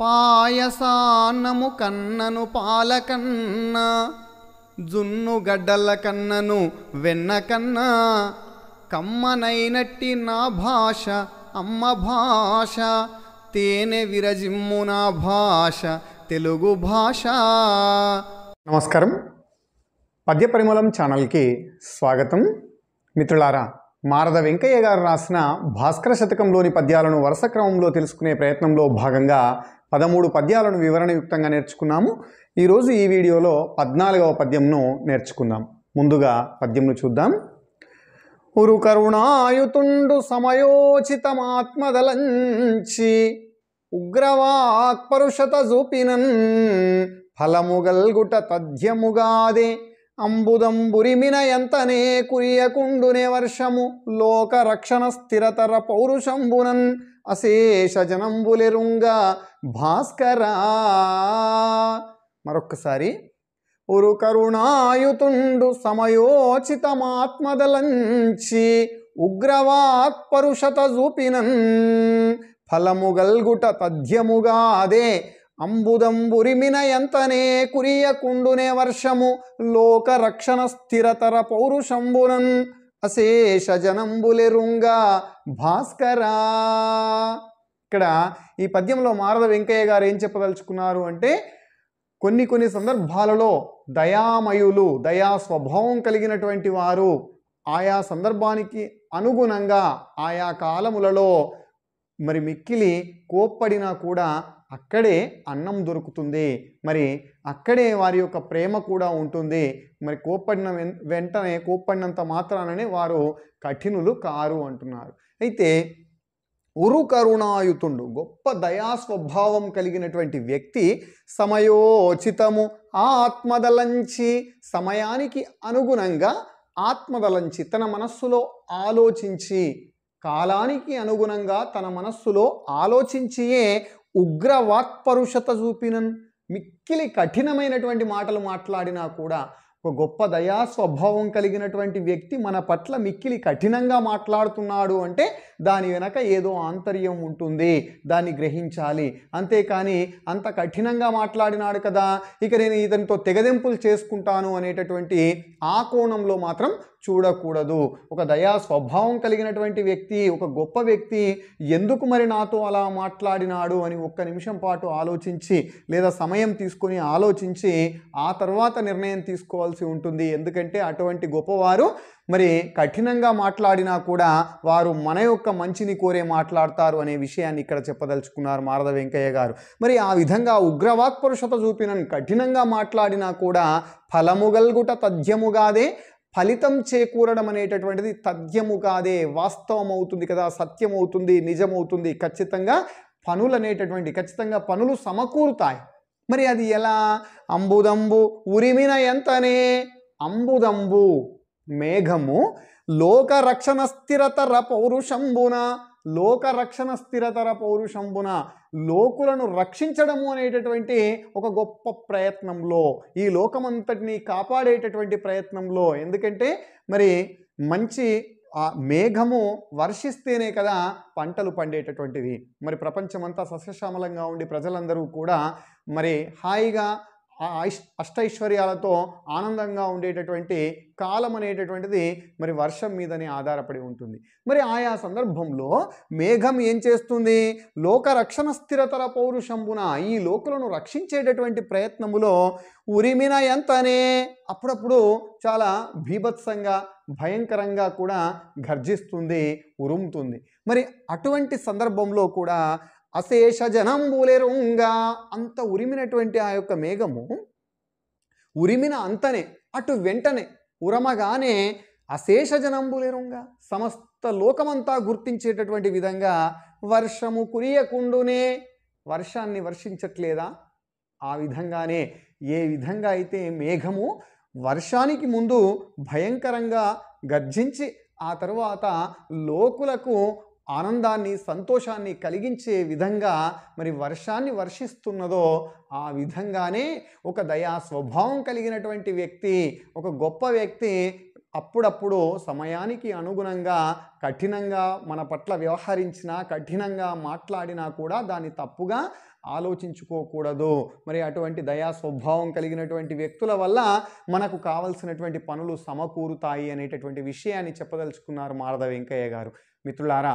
పాయసాన్నము కన్నను పాలకన్న జున్ను గడ్డల కన్నను వెన్న కన్నా కమ్మనైనట్టి నా భాష అమ్మ భాష తేనె విరజిమ్ము నా భాష తెలుగు భాష నమస్కారం పద్య పరిమళం ఛానల్కి స్వాగతం మిత్రులారా మారద వెంకయ్య గారు రాసిన భాస్కర శతకంలోని పద్యాలను వరుస క్రమంలో తెలుసుకునే ప్రయత్నంలో భాగంగా పదమూడు పద్యాలను వివరణయుక్తంగా నేర్చుకున్నాము ఈరోజు ఈ వీడియోలో పద్నాలుగవ పద్యంను నేర్చుకుందాం ముందుగా పద్యంను చూద్దాం ఉరు కరుణాయుతుండు సమయోచితమాత్మదలంచి ఉగ్రవాక్పరుషత చూపినన్ ఫలముగల్గుట తథ్యముగాదే అంబుదంబురిమిన ఎంతనే కురియకుండునే వర్షము లోక రక్షణ స్థిరతర పౌరుషంబునన్ అశేషజనంబులెరుంగ భాస్కరా మరొక్కసారి ఉరు కరుణాయుతుండు సమయోచితమాత్మదలంచి ఉగ్రవాక్పరుషత చూపినన్ ఫలముగల్గుట తథ్యముగా అదే అంబుదంబురిమిన కురియకుండునే వర్షము లోకరక్షణ స్థిరతర పౌరుషంబునన్ అశేషజనంబులెరుంగా భాస్కరా ఇక్కడ ఈ పద్యంలో మారద వెంకయ్య గారు ఏం చెప్పదలుచుకున్నారు అంటే కొన్ని కొన్ని సందర్భాలలో దయామయులు దయా స్వభావం కలిగినటువంటి వారు ఆయా సందర్భానికి అనుగుణంగా ఆయా కాలములలో మరి మిక్కిలి కోప్పడినా కూడా అక్కడే అన్నం దొరుకుతుంది మరి అక్కడే వారి యొక్క ప్రేమ కూడా ఉంటుంది మరి కోప్పడిన వెంటనే కోపడినంత మాత్రాననే వారు కఠినులు కారు అంటున్నారు అయితే ఉరు కరుణాయుతుండు గొప్ప దయా స్వభావం కలిగినటువంటి వ్యక్తి సమయోచితము ఆత్మదలంచి సమయానికి అనుగుణంగా ఆత్మదలంచి తన మనస్సులో ఆలోచించి కాలానికి అనుగుణంగా తన మనస్సులో ఆలోచించియే ఉగ్ర వాక్పరుషత చూపినన్ మిక్కిలి కఠినమైనటువంటి మాటలు మాట్లాడినా కూడా ఒక గొప్ప దయా స్వభావం కలిగినటువంటి వ్యక్తి మన పట్ల మిక్కిలి కఠినంగా మాట్లాడుతున్నాడు అంటే దాని వెనక ఏదో ఆంతర్యం ఉంటుంది దాన్ని గ్రహించాలి అంతేకాని అంత కఠినంగా మాట్లాడినాడు కదా ఇక నేను ఇతనితో తెగదెంపులు చేసుకుంటాను అనేటటువంటి ఆ కోణంలో మాత్రం చూడకూడదు ఒక దయా స్వభావం కలిగినటువంటి వ్యక్తి ఒక గొప్ప వ్యక్తి ఎందుకు మరి నాతో అలా మాట్లాడినాడు అని ఒక్క నిమిషం పాటు ఆలోచించి లేదా సమయం తీసుకొని ఆలోచించి ఆ తర్వాత నిర్ణయం తీసుకోవాల్సి ఉంటుంది ఎందుకంటే అటువంటి గొప్పవారు మరి కఠినంగా మాట్లాడినా కూడా వారు మన యొక్క మంచిని కోరే మాట్లాడతారు అనే విషయాన్ని ఇక్కడ చెప్పదలుచుకున్నారు మారద వెంకయ్య గారు మరి ఆ విధంగా ఉగ్రవాక్పరుషత చూపిన కఠినంగా మాట్లాడినా కూడా ఫలముగల్గుట తథ్యముగాదే ఫలితం చేకూరడం అనేటటువంటిది తథ్యము కాదే వాస్తవం అవుతుంది కదా సత్యం అవుతుంది నిజమవుతుంది ఖచ్చితంగా పనులు అనేటటువంటి ఖచ్చితంగా పనులు సమకూరుతాయి మరి అది ఎలా అంబుదంబు ఉరిమిన ఎంతనే అంబుదంబు మేఘము లోక రక్షణ స్థిరతర పౌరుషంబున లోకరక్షణ స్థిరతర పౌరుషంబున లోకులను రక్షించడము అనేటటువంటి ఒక గొప్ప ప్రయత్నంలో ఈ లోకమంతటిని కాపాడేటటువంటి ప్రయత్నంలో ఎందుకంటే మరి మంచి ఆ మేఘము వర్షిస్తేనే కదా పంటలు పండేటటువంటిది మరి ప్రపంచమంతా సస్యశ్యామలంగా ఉండి ప్రజలందరూ కూడా మరి హాయిగా ఆ అష్టైశ్వర్యాలతో ఆనందంగా ఉండేటటువంటి కాలం అనేటటువంటిది మరి వర్షం మీదనే ఆధారపడి ఉంటుంది మరి ఆయా సందర్భంలో మేఘం ఏం చేస్తుంది లోకరక్షణ స్థిరతర పౌరుషంబున ఈ లోకులను రక్షించేటటువంటి ప్రయత్నములో ఉరిమిన ఎంతనే అప్పుడప్పుడు చాలా భీభత్సంగా భయంకరంగా కూడా గర్జిస్తుంది ఉరుముతుంది మరి అటువంటి సందర్భంలో కూడా అశేష జనం బూలేరుంగా అంత ఉరిమినటువంటి ఆ యొక్క మేఘము ఉరిమిన అంతనే అటు వెంటనే ఉరమగానే అశేష జనం బూలేరుంగా సమస్త లోకమంతా గుర్తించేటటువంటి విధంగా వర్షము కురియకుండునే వర్షాన్ని వర్షించట్లేదా ఆ విధంగానే ఏ విధంగా అయితే మేఘము వర్షానికి ముందు భయంకరంగా గర్జించి ఆ తరువాత లోకులకు ఆనందాన్ని సంతోషాన్ని కలిగించే విధంగా మరి వర్షాన్ని వర్షిస్తున్నదో ఆ విధంగానే ఒక దయా స్వభావం కలిగినటువంటి వ్యక్తి ఒక గొప్ప వ్యక్తి అప్పుడప్పుడు సమయానికి అనుగుణంగా కఠినంగా మన పట్ల వ్యవహరించినా కఠినంగా మాట్లాడినా కూడా దాన్ని తప్పుగా ఆలోచించుకోకూడదు మరి అటువంటి దయా స్వభావం కలిగినటువంటి వ్యక్తుల వల్ల మనకు కావలసినటువంటి పనులు సమకూరుతాయి అనేటటువంటి విషయాన్ని చెప్పదలుచుకున్నారు మారద వెంకయ్య గారు మిత్రులారా